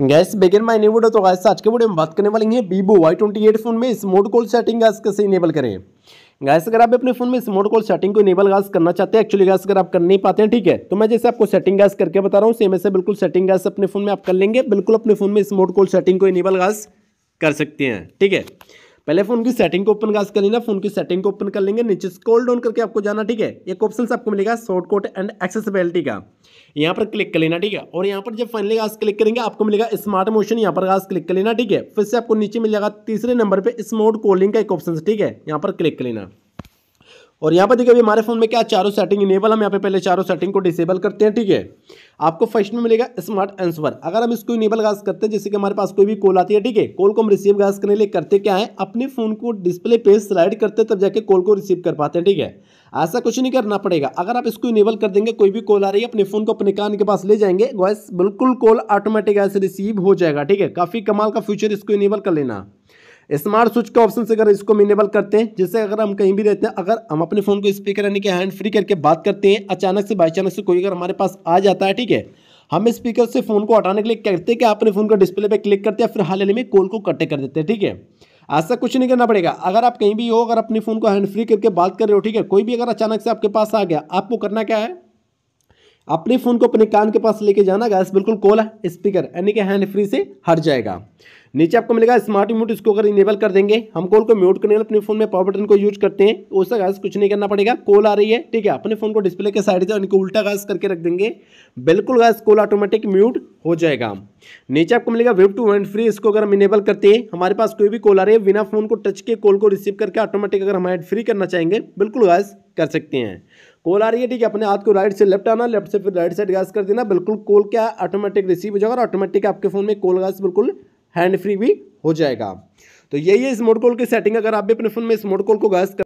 gas began my new video तो guys आज के वीडियो में बात करने वाले हैं Vivo Y twenty eight phone में स्मोट कॉल सेटिंग गैस कैसे इनेबल करें गैस अगर आप अपने फोन में स्मोट कॉल सेटिंग को इनेबल गैस करना चाहते हैं एक्चुअली गैस अगर आप कर नहीं पाते हैं ठीक है तो मैं जैसे आपको सेटिंग गैस करके बता रहा हूँ सेम ऐसे बिल्कुल सेटिंग गैस अपने फोन में आप कर लेंगे बिल्कुल अपने फोन में स्मोट कॉल सेटिंग को इनेबल गैस कर सकते हैं ठीक है पहले फोन की सेटिंग को ओपन कर लेना फोन की सेटिंग को ओपन कर लेंगे नीचे स्कोल डाउन करके आपको जाना ठीक है एक ऑप्शन आपको मिलेगा शॉर्टकट एंड एक्सेसिबिलिटी का यहाँ पर क्लिक कर लेना ठीक है और यहाँ पर जब फाइनली आज क्लिक करेंगे आपको मिलेगा स्मार्ट मोशन यहाँ पर आज क्लिक कर लेना ठीक है फिर से आपको नीचे मिल जाएगा तीसरे नंबर पर स्मार्ट कॉलिंग का एक ऑप्शन ठीक है यहाँ पर क्लिक कर लेना और यहाँ पर देखिए अभी हमारे फोन में क्या चारों सेटिंग इनेबल हम यहाँ पे पहले चारों सेटिंग को डिसेबल करते हैं ठीक है आपको फर्स्ट में मिलेगा स्मार्ट आंसर अगर हम इसको इनेबल गाज करते हैं जैसे कि हमारे पास कोई भी कॉल आती है ठीक है कॉल को हम रिसीव गाज करने के लिए करते क्या है अपने फोन को डिस्प्ले पे स्लाइड करते तब जाके कॉल को रिसीव कर पाते हैं ठीक है ऐसा कुछ नहीं करना पड़ेगा अगर आप इसको इनेबल कर देंगे कोई भी कॉल आ रही है अपने फोन को अपने कान के पास ले जाएंगे वॉइस बिल्कुल कॉल ऑटोमेटिक ऐसे रिसीव हो जाएगा ठीक है काफ़ी कमाल का फ्यूचर इसको इनेबल कर लेना स्मार्ट स्विच के ऑप्शन से अगर इसको मिनेबल करते हैं जैसे अगर हम कहीं भी रहते हैं अगर हम अपने फ़ोन को स्पीकर यानी कि हैंड फ्री करके बात करते हैं अचानक से बाई चांस से कोई अगर हमारे पास आ जाता है ठीक है हम स्पीकर से फ़ोन को हटाने के लिए करते हैं कि अपने फ़ोन का डिस्प्ले पर क्लिक करते हैं फिर हाल ही में कॉल को कटे कर देते हैं ठीक है ऐसा कुछ नहीं करना पड़ेगा अगर आप कहीं भी हो अगर अपने फ़ोन को हैंड फ्री करके बात कर रहे हो ठीक है कोई भी अगर अचानक से आपके पास आ गया आपको करना क्या है अपने फ़ोन को अपने कान के पास लेके जाना गैस बिल्कुल कॉल है स्पीकर यानी कि हैंड फ्री से हट जाएगा नीचे आपको मिलेगा स्मार्ट म्यूट इसको अगर इनेबल कर देंगे हम कॉल को म्यूट करने अपने फोन में पावर बटन को यूज करते हैं उसका गैस कुछ नहीं करना पड़ेगा कॉल आ रही है ठीक है अपने फोन को डिस्प्ले के साइड से उनको उल्टा घास करके रख देंगे बिल्कुल गैस कॉल ऑटोमेटिक म्यूट हो जाएगा नीचे आपको मिलेगा वेब टू वेंट फ्री इसको अगर हम इनेबल करते हैं हमारे पास कोई भी कॉल आ रही है बिना फोन को टच के कॉल को रिसीव करके ऑटोमेटिक अगर हम एड फ्री करना चाहेंगे बिल्कुल गैस कर सकते हैं कॉल आ रही है ठीक है अपने हाथ को राइट से लेफ्ट आना लेफ्ट से फिर राइट साइड गैस कर देना बिल्कुल कॉल क्या ऑटोमेटिक रिसीव हो जाएगा और ऑटोमेटिक आपके फोन में कॉल गैस बिल्कुल हैंड फ्री भी हो जाएगा तो यही है इस मोड कॉल की सेटिंग अगर आप भी अपने फ़ोन में इस मोड कॉल को गैस